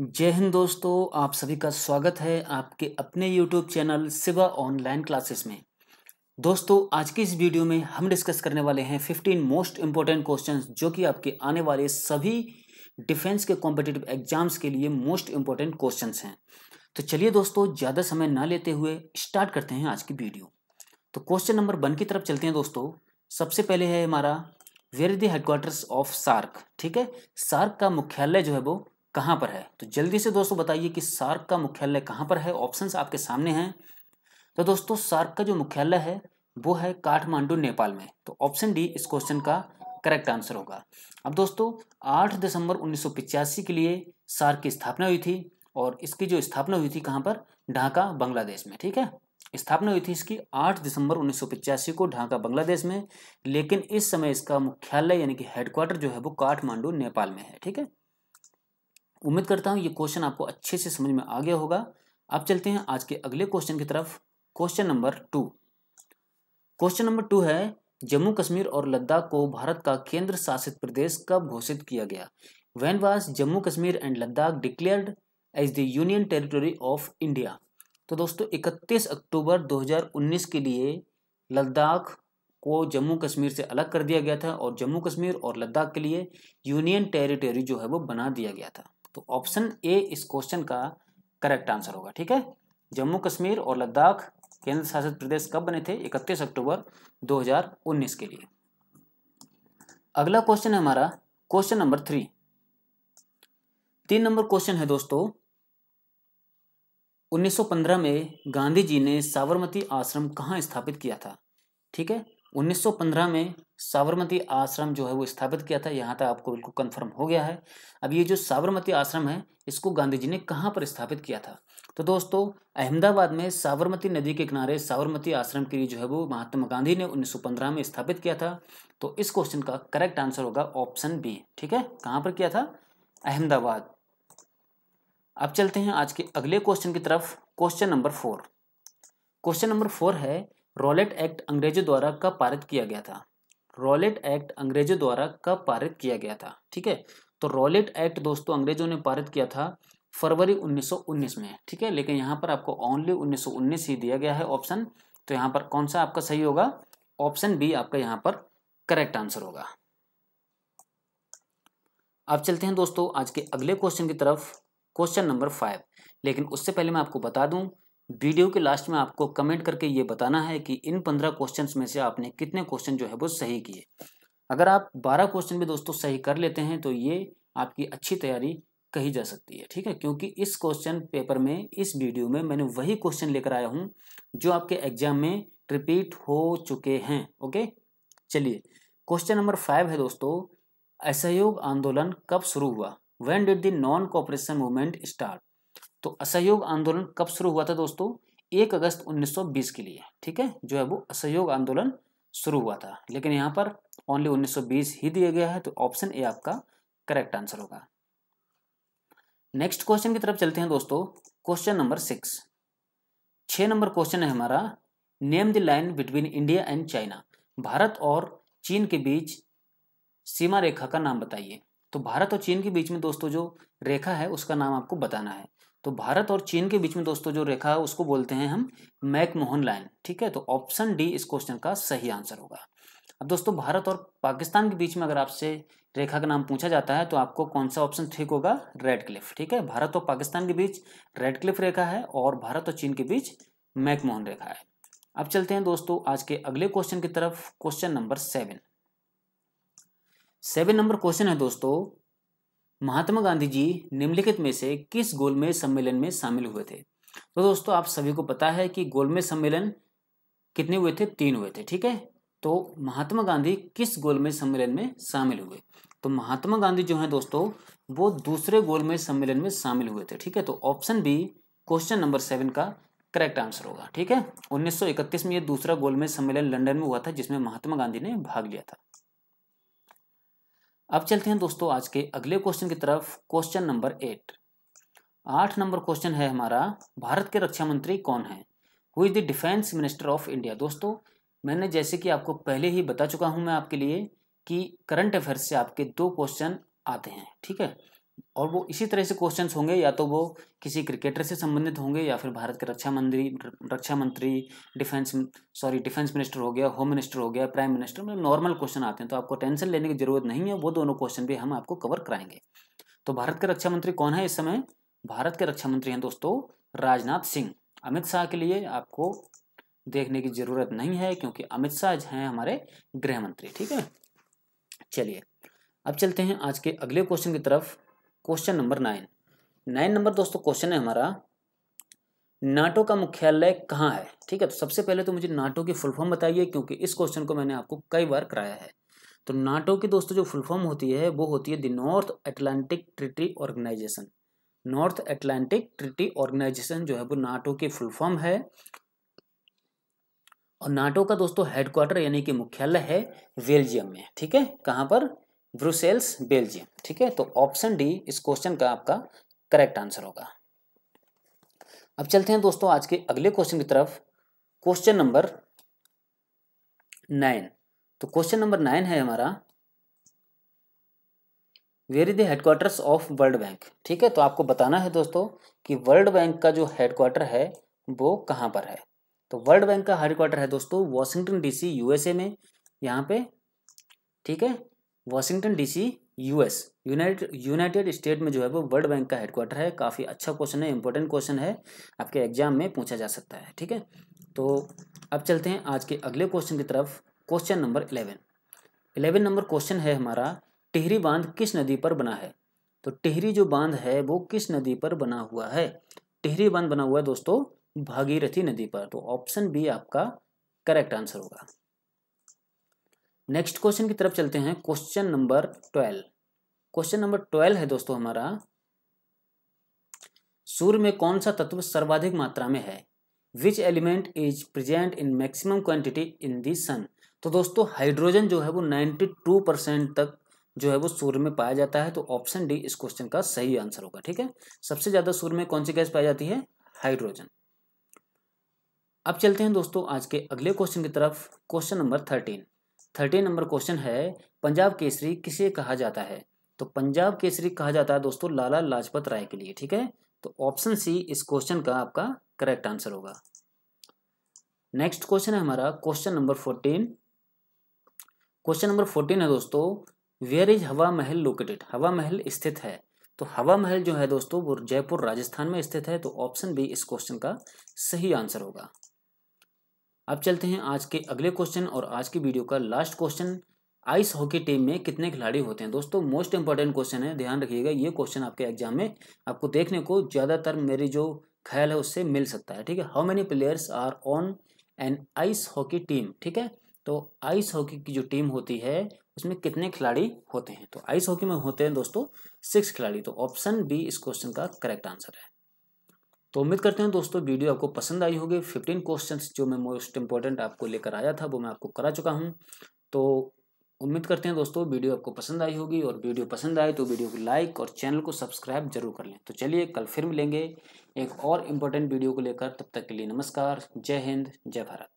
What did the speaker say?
जय हिंद दोस्तों आप सभी का स्वागत है आपके अपने YouTube channel Shiva online classes में दोस्तों आज की इस वीडियो में हम डिस्कस करने वाले हैं 15 मोस्ट इंपॉर्टेंट क्वेश्चंस जो कि आपके आने वाले सभी डिफेंस के कॉम्पिटेटिव एग्जाम्स के लिए मोस्ट इंपॉर्टेंट क्वेश्चंस हैं तो चलिए दोस्तों ज़्यादा समय ना लेते हुए स्टार्ट करते हैं आज की वीडियो तो क्वेश्चन नंबर वन की तरफ चलते हैं दोस्तों सबसे पहले है हमारा where the headquarters of SAARC ठीक है सार्क का मुख्यालय जो है वो कहाँ पर है तो जल्दी से दोस्तों बताइए कि सार्क का मुख्यालय कहाँ पर है ऑप्शंस आपके सामने हैं तो दोस्तों सार्क का जो मुख्यालय है वो है काठमांडू नेपाल में तो ऑप्शन डी इस क्वेश्चन का करेक्ट आंसर होगा अब दोस्तों आठ दिसंबर उन्नीस के लिए सार्क की स्थापना हुई थी और इसकी जो स्थापना हुई थी कहाँ पर ढाका बांग्लादेश में ठीक है स्थापना हुई थी इसकी 8 दिसंबर उन्नीस को ढाका बांग्लादेश में लेकिन इस समय इसका मुख्यालय यानी कि हेडक्वार्टर जो है वो काठमांडू नेपाल में है ठीक है उम्मीद करता हूँ ये क्वेश्चन आपको अच्छे से समझ में आ गया होगा अब चलते हैं आज के अगले क्वेश्चन की तरफ question number two question number two है जम्मू कश्मीर और लद्दाख को भारत का केंद्र शासित प्रदेश कब घोषित किया गया when was Jammu Kashmir and Ladakh declared as the union territory of India तो दोस्तों 31 अक्टूबर 2019 के लिए लद्दाख को जम्मू कश्मीर से अलग कर दिया गया था और जम्मू कश्मीर और लद्दाख के लिए यूनियन टेरिटोरी जो है वो बना दिया गया था तो ऑप्शन ए इस क्वेश्चन का करेक्ट आंसर होगा ठीक है जम्मू कश्मीर और लद्दाख केंद्र शासित प्रदेश कब बने थे 31 अक्टूबर 2019 के लिए अगला क्वेश्चन है हमारा क्वेश्चन नंबर थ्री तीन नंबर क्वेश्चन है दोस्तों 1915 में गांधी जी ने साबरमती आश्रम कहाँ स्थापित किया था ठीक है 1915 में साबरमती आश्रम जो है वो स्थापित किया था यहाँ तक आपको बिल्कुल कंफर्म हो गया है अब ये जो साबरमती आश्रम है इसको गांधी जी ने कहाँ पर स्थापित किया था तो दोस्तों अहमदाबाद में साबरमती नदी के किनारे साबरमती आश्रम के लिए जो है वो महात्मा गांधी ने 1915 में स्थापित किया था तो इस क्वेश्चन का करेक्ट आंसर होगा ऑप्शन बी ठीक है कहाँ पर किया था अहमदाबाद अब चलते हैं आज के अगले क्वेश्चन की तरफ question number four question number four है रॉलेट एक्ट अंग्रेजों द्वारा कब पारित किया गया था रॉलेट एक्ट अंग्रेजों द्वारा कब पारित किया गया था ठीक है तो रॉलेट एक्ट दोस्तों अंग्रेजों ने पारित किया था फरवरी 1919 में ठीक है लेकिन यहाँ पर आपको ओनली 1919 ही दिया गया है ऑप्शन तो यहाँ पर कौन सा आपका सही होगा ऑप्शन बी आपका यहाँ पर करेक्ट आंसर होगा अब चलते हैं दोस्तों आज के अगले क्वेश्चन की तरफ क्वेश्चन नंबर फाइव लेकिन उससे पहले मैं आपको बता दूं वीडियो के लास्ट में आपको कमेंट करके ये बताना है कि इन पंद्रह क्वेश्चन में से आपने कितने क्वेश्चन जो है वो सही किए अगर आप बारह क्वेश्चन भी दोस्तों सही कर लेते हैं तो ये आपकी अच्छी तैयारी कही जा सकती है ठीक है क्योंकि इस क्वेश्चन पेपर में इस वीडियो में मैंने वही क्वेश्चन लेकर आया हूँ जो आपके एग्जाम में रिपीट हो चुके हैं ओके चलिए क्वेश्चन नंबर फाइव है दोस्तों असहयोग आंदोलन कब शुरू हुआ when did the non cooperation movement start तो असहयोग आंदोलन कब शुरू हुआ था दोस्तों एक अगस्त 1920 के लिए ठीक है जो है वो असहयोग आंदोलन शुरू हुआ था लेकिन यहाँ पर ओनली 1920 ही दिया गया है तो ऑप्शन ए आपका करेक्ट आंसर होगा नेक्स्ट क्वेश्चन की तरफ चलते हैं दोस्तों क्वेश्चन नंबर सिक्स छ नंबर क्वेश्चन है हमारा name the line between India and China Bharat और चीन के बीच सीमा रेखा का नाम बताइए तो भारत और चीन के बीच में दोस्तों जो रेखा है उसका नाम आपको बताना है तो भारत और चीन के बीच में दोस्तों जो रेखा है उसको बोलते हैं हम मैकमोहन लाइन ठीक है तो ऑप्शन डी इस क्वेश्चन का सही आंसर होगा अब दोस्तों भारत और पाकिस्तान के बीच में अगर आपसे रेखा का नाम पूछा जाता है तो आपको कौन सा ऑप्शन ठीक होगा रेड क्लिफ ठीक है भारत और पाकिस्तान के बीच रेड क्लिफ रेखा है और भारत और चीन के बीच मैकमोहन रेखा है अब चलते हैं दोस्तों आज के अगले क्वेश्चन की तरफ question number seven seven number question है दोस्तों महात्मा गांधी जी निम्नलिखित में से किस गोलमेज सम्मेलन में शामिल हुए थे तो दोस्तों आप सभी को पता है कि गोलमेज सम्मेलन कितने हुए थे तीन हुए थे ठीक है तो महात्मा गांधी किस गोलमेज सम्मेलन में शामिल हुए तो महात्मा गांधी जो है दोस्तों वो दूसरे गोलमेज सम्मेलन में शामिल हुए थे ठीक है तो option B question number seven का करेक्ट आंसर होगा ठीक है 1931 में ये दूसरा गोलमेज सम्मेलन लंदन में हुआ था जिसमें महात्मा गांधी ने भाग लिया था अब चलते हैं दोस्तों आज के अगले क्वेश्चन की तरफ क्वेश्चन नंबर एट आठ नंबर क्वेश्चन है हमारा भारत के रक्षा मंत्री कौन है who is the defence minister of India दोस्तों मैंने जैसे कि आपको पहले ही बता चुका हूं मैं आपके लिए कि करंट अफेयर्स से आपके दो क्वेश्चन आते हैं ठीक है और वो इसी तरह से क्वेश्चंस होंगे या तो वो किसी क्रिकेटर से संबंधित होंगे या फिर भारत के रक्षा मंत्री रक्षा मंत्री डिफेंस सॉरी डिफेंस मिनिस्टर हो गया होम मिनिस्टर हो गया प्राइम मिनिस्टर मतलब नॉर्मल क्वेश्चन आते हैं तो आपको टेंशन लेने की जरूरत नहीं है वो दोनों क्वेश्चन भी हम आपको कवर कराएंगे तो भारत के रक्षा मंत्री कौन है इस समय भारत के रक्षा मंत्री हैं दोस्तों राजनाथ सिंह अमित शाह के लिए आपको देखने की जरूरत नहीं है क्योंकि अमित शाह हैं हमारे गृह मंत्री ठीक है चलिए अब चलते हैं आज के अगले क्वेश्चन की तरफ question number nine nine number दोस्तों क्वेश्चन है हमारा नाटो का मुख्यालय कहाँ है ठीक है तो सबसे पहले तो मुझे नाटो की फुल फॉर्म बताइए क्योंकि इस क्वेश्चन को मैंने आपको कई बार कराया है तो नाटो की दोस्तों जो फुल फॉर्म होती है वो होती है the North Atlantic Treaty Organization North Atlantic Treaty Organization जो है वो नाटो की फुल फॉर्म है और नाटो का दोस्तों हेडक्वार्टर यानी कि मुख्यालय है बेल्जियम में ठीक है कहाँ पर ब्रुसेल्स बेल्जियम ठीक है तो ऑप्शन डी इस क्वेश्चन का आपका करेक्ट आंसर होगा अब चलते हैं दोस्तों आज के अगले क्वेश्चन की तरफ क्वेश्चन नंबर नाइन तो क्वेश्चन नंबर नाइन है हमारा where is the headquarters of World Bank ठीक है तो आपको बताना है दोस्तों कि वर्ल्ड बैंक का जो हेडक्वार्टर है वो कहां पर है तो वर्ल्ड बैंक का हेडक्वार्टर है दोस्तों वॉशिंगटन डीसी यूएसए में यहां पे ठीक है Washington DC US United United State में जो है वो वर्ल्ड बैंक का हेडक्वार्टर है काफ़ी अच्छा क्वेश्चन है इंपॉर्टेंट क्वेश्चन है आपके एग्जाम में पूछा जा सकता है ठीक है तो अब चलते हैं आज के अगले क्वेश्चन की तरफ question number eleven eleven number question है हमारा टिहरी बांध किस नदी पर बना है तो टिहरी जो बांध है वो किस नदी पर बना हुआ है टिहरी बांध बना हुआ है दोस्तों भागीरथी नदी पर तो ऑप्शन बी आपका करेक्ट आंसर होगा नेक्स्ट क्वेश्चन की तरफ चलते हैं question number twelve question number twelve है दोस्तों हमारा सूर्य में कौन सा तत्व सर्वाधिक मात्रा में है which element is present in maximum quantity in the sun तो दोस्तों हाइड्रोजन जो है वो 92 परसेंट तक जो है वो सूर्य में पाया जाता है तो ऑप्शन डी इस क्वेश्चन का सही आंसर होगा ठीक है सबसे ज्यादा सूर्य में कौन सी गैस पाई जाती है हाइड्रोजन अब चलते हैं दोस्तों आज के अगले क्वेश्चन की तरफ question number thirteen thirteen number question है पंजाब केसरी किसे कहा जाता है तो पंजाब केसरी कहा जाता है दोस्तों लाला लाजपत राय के लिए ठीक है तो ऑप्शन सी इस क्वेश्चन का आपका करेक्ट आंसर होगा नेक्स्ट क्वेश्चन है हमारा question number fourteen question number fourteen है दोस्तों वेयर इज हवा महल लोकेटेड हवा महल स्थित है तो हवा महल जो है दोस्तों वो जयपुर राजस्थान में स्थित है तो ऑप्शन बी इस क्वेश्चन का सही आंसर होगा अब चलते हैं आज के अगले क्वेश्चन और आज की वीडियो का last question ice hockey team में कितने खिलाड़ी होते हैं दोस्तों मोस्ट इंपॉर्टेंट क्वेश्चन है ध्यान रखिएगा ये क्वेश्चन आपके एग्जाम में आपको देखने को ज़्यादातर मेरी जो ख्याल है उससे मिल सकता है ठीक है how many players are on an ice hockey team ठीक है तो आइस हॉकी की जो टीम होती है उसमें कितने खिलाड़ी होते हैं तो आइस हॉकी में होते हैं दोस्तों सिक्स खिलाड़ी तो ऑप्शन बी इस क्वेश्चन का करेक्ट आंसर है तो उम्मीद करते हैं दोस्तों वीडियो आपको पसंद आई होगी फिफ्टीन क्वेश्चन जो मैं मोस्ट इंपॉर्टेंट आपको लेकर आया था वो मैं आपको करा चुका हूँ तो उम्मीद करते हैं दोस्तों वीडियो आपको पसंद आई होगी और वीडियो पसंद आए तो वीडियो को लाइक और चैनल को सब्सक्राइब जरूर कर लें तो चलिए कल फिर मिलेंगे एक और इम्पोर्टेंट वीडियो को लेकर तब तक के लिए नमस्कार जय हिंद जय भारत